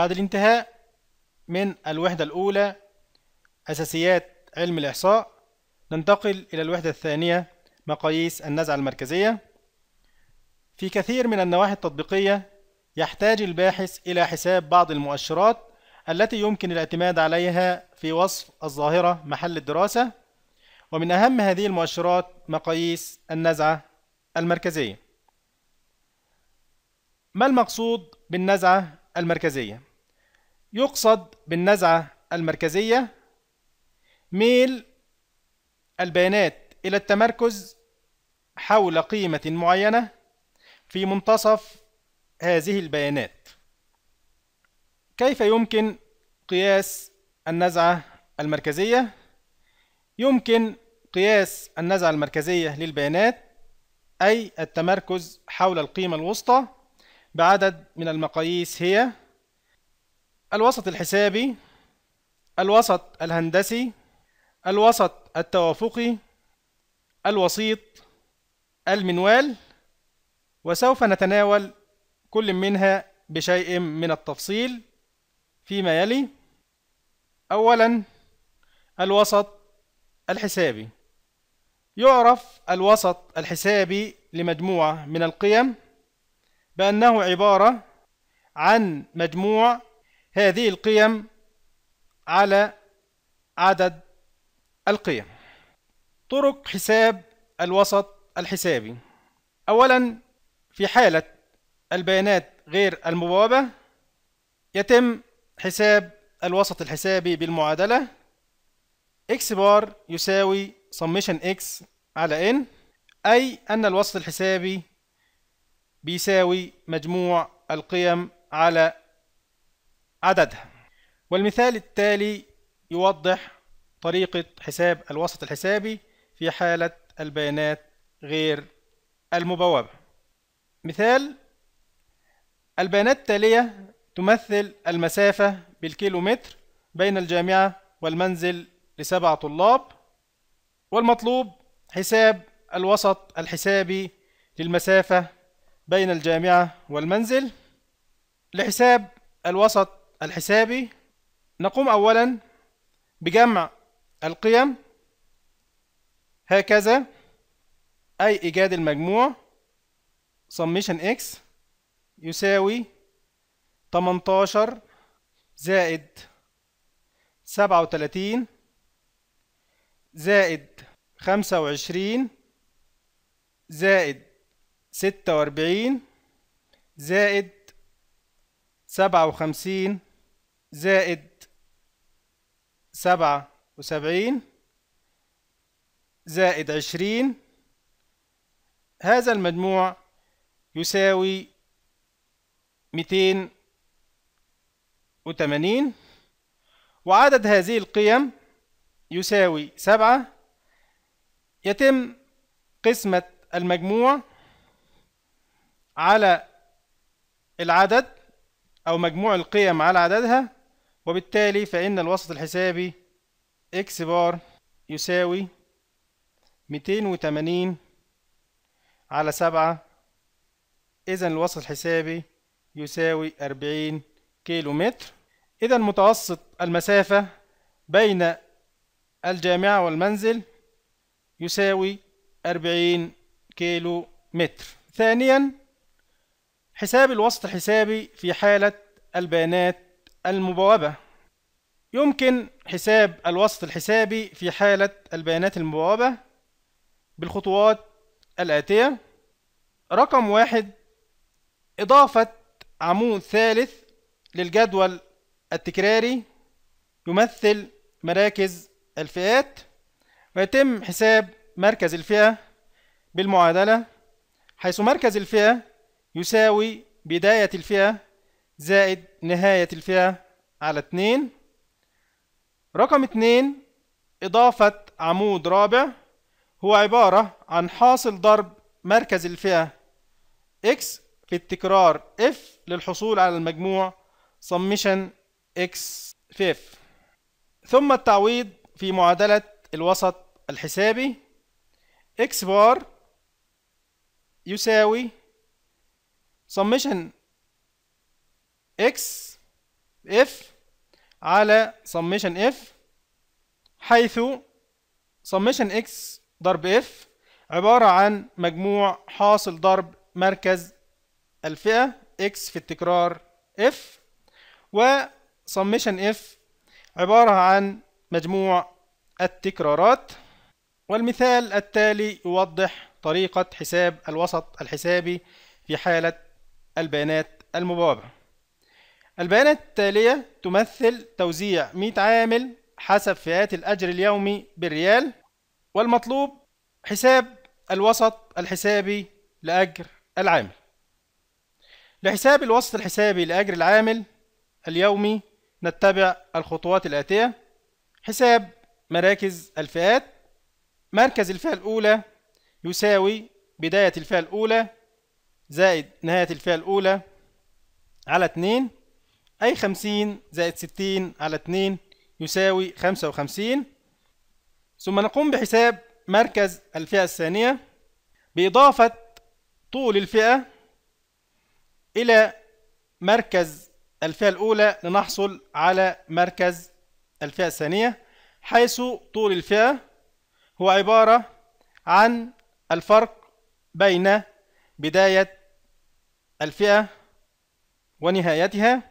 بعد الانتهاء من الوحدة الأولى أساسيات علم الإحصاء ننتقل إلى الوحدة الثانية مقاييس النزعة المركزية في كثير من النواحي التطبيقية يحتاج الباحث إلى حساب بعض المؤشرات التي يمكن الاعتماد عليها في وصف الظاهرة محل الدراسة ومن أهم هذه المؤشرات مقاييس النزعة المركزية ما المقصود بالنزعة المركزية؟ يقصد بالنزعة المركزية ميل البيانات إلى التمركز حول قيمة معينة في منتصف هذه البيانات كيف يمكن قياس النزعة المركزية؟ يمكن قياس النزعة المركزية للبيانات أي التمركز حول القيمة الوسطى بعدد من المقاييس هي الوسط الحسابي الوسط الهندسي الوسط التوافقي الوسيط المنوال وسوف نتناول كل منها بشيء من التفصيل فيما يلي أولا الوسط الحسابي يعرف الوسط الحسابي لمجموعة من القيم بأنه عبارة عن مجموع هذه القيم على عدد القيم طرق حساب الوسط الحسابي أولا في حالة البيانات غير المبوبة يتم حساب الوسط الحسابي بالمعادلة x بار يساوي summation x على n أي أن الوسط الحسابي بيساوي مجموع القيم على عددها والمثال التالي يوضح طريقة حساب الوسط الحسابي في حالة البيانات غير المبوبة مثال البيانات التالية تمثل المسافة بالكيلومتر بين الجامعة والمنزل لسبع طلاب والمطلوب حساب الوسط الحسابي للمسافة بين الجامعة والمنزل لحساب الوسط الحسابي نقوم أولا بجمع القيم هكذا أي إيجاد المجموع summation x يساوي 18 زائد 37 زائد 25 زائد 46 زائد 57 زائد سبعة وسبعين زائد عشرين هذا المجموع يساوي ميتين وثمانين وعدد هذه القيم يساوي سبعة يتم قسمة المجموع على العدد أو مجموع القيم على عددها وبالتالي فإن الوسط الحسابي إكس بار يساوي ميتين وتمانين على سبعة إذا الوسط الحسابي يساوي أربعين كيلو متر إذا متوسط المسافة بين الجامعة والمنزل يساوي أربعين كيلو متر ثانيا حساب الوسط الحسابي في حالة البيانات المبوبة يمكن حساب الوسط الحسابي في حالة البيانات المبوبة بالخطوات الآتية رقم واحد إضافة عمود ثالث للجدول التكراري يمثل مراكز الفئات ويتم حساب مركز الفئة بالمعادلة حيث مركز الفئة يساوي بداية الفئة زائد نهاية الفئة على اتنين رقم اتنين إضافة عمود رابع هو عبارة عن حاصل ضرب مركز الفئة X في التكرار F للحصول على المجموع summation X في F ثم التعويض في معادلة الوسط الحسابي X بار يساوي summation اكس اف على سميشن اف حيث سميشن اكس ضرب اف عبارة عن مجموع حاصل ضرب مركز الفئة اكس في التكرار اف وسميشن اف عبارة عن مجموع التكرارات والمثال التالي يوضح طريقة حساب الوسط الحسابي في حالة البيانات المبوبة البيانات التالية تمثل توزيع 100 عامل حسب فئات الأجر اليومي بالريال والمطلوب حساب الوسط الحسابي لأجر العامل لحساب الوسط الحسابي لأجر العامل اليومي نتبع الخطوات الآتية حساب مراكز الفئات مركز الفئة الأولى يساوي بداية الفئة الأولى زائد نهاية الفئة الأولى على 2 أي خمسين زائد ستين على اتنين يساوي خمسة وخمسين ثم نقوم بحساب مركز الفئة الثانية بإضافة طول الفئة إلى مركز الفئة الأولى لنحصل على مركز الفئة الثانية حيث طول الفئة هو عبارة عن الفرق بين بداية الفئة ونهايتها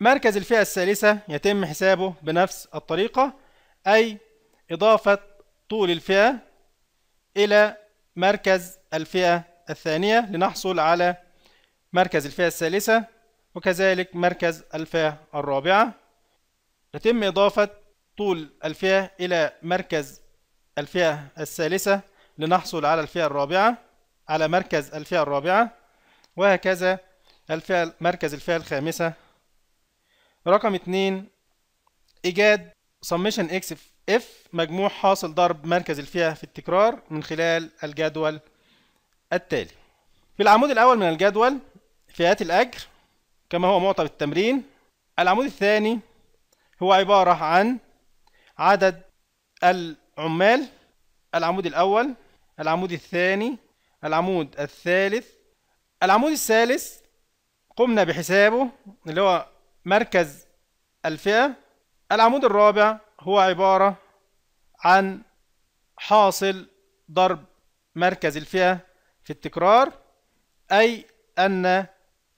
مركز الفئة الثالثة يتم حسابه بنفس الطريقة أي إضافة طول الفئة إلى مركز الفئة الثانية لنحصل على مركز الفئة الثالثة وكذلك مركز الفئة الرابعة يتم إضافة طول الفئة إلى مركز الفئة الثالثة لنحصل على الفئة الرابعة على مركز الفئة الرابعة وهكذا الفئة مركز الفئة الخامسة رقم اتنين ايجاد سميشن اكس اف مجموع حاصل ضرب مركز الفئه في التكرار من خلال الجدول التالي في العمود الاول من الجدول فئات الاجر كما هو معطى بالتمرين العمود الثاني هو عباره عن عدد العمال العمود الاول العمود الثاني العمود الثالث العمود الثالث قمنا بحسابه اللي هو مركز الفئة العمود الرابع هو عبارة عن حاصل ضرب مركز الفئة في التكرار أي أن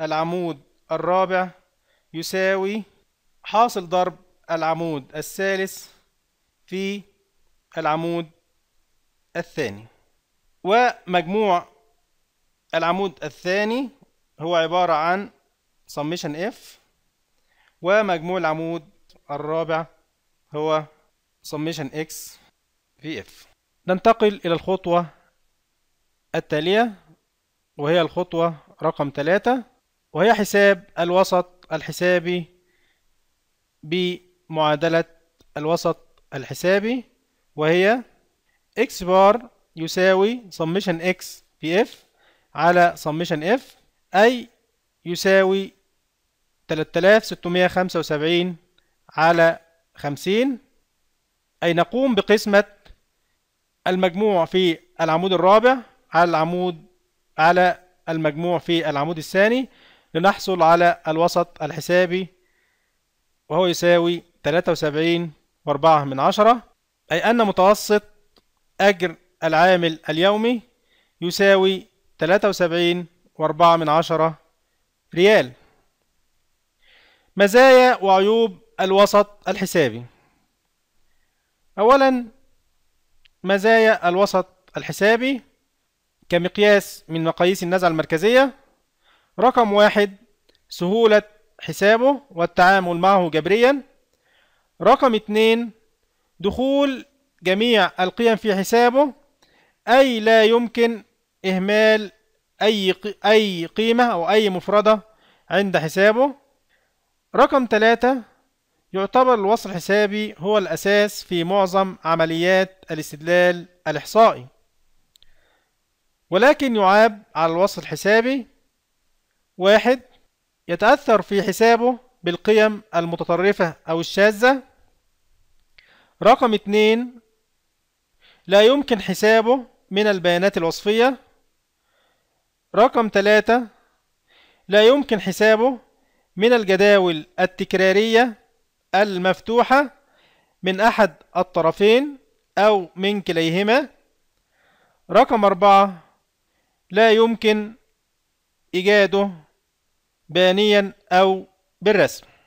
العمود الرابع يساوي حاصل ضرب العمود الثالث في العمود الثاني ومجموع العمود الثاني هو عبارة عن summation f ومجموع العمود الرابع هو summation x في اف ننتقل إلى الخطوة التالية وهي الخطوة رقم ثلاثة وهي حساب الوسط الحسابي بمعادلة الوسط الحسابي وهي x بار يساوي summation x في f على summation f أي يساوي 3675 على 50 أي نقوم بقسمة المجموع في العمود الرابع على العمود على المجموع في العمود الثاني لنحصل على الوسط الحسابي وهو يساوي 73 وأربعة من عشرة أي أن متوسط أجر العامل اليومي يساوي 73 وأربعة من عشرة ريال مزايا وعيوب الوسط الحسابي أولا مزايا الوسط الحسابي كمقياس من مقاييس النزعة المركزية رقم واحد سهولة حسابه والتعامل معه جبريا رقم اتنين دخول جميع القيم في حسابه أي لا يمكن إهمال أي أي قيمة أو أي مفردة عند حسابه رقم ثلاثة يعتبر الوصل الحسابي هو الأساس في معظم عمليات الاستدلال الإحصائي ولكن يعاب على الوصل الحسابي واحد يتأثر في حسابه بالقيم المتطرفة أو الشاذة رقم اتنين لا يمكن حسابه من البيانات الوصفية رقم تلاتة لا يمكن حسابه من الجداول التكرارية المفتوحة من أحد الطرفين أو من كليهما رقم أربعة لا يمكن إيجاده بانيا أو بالرسم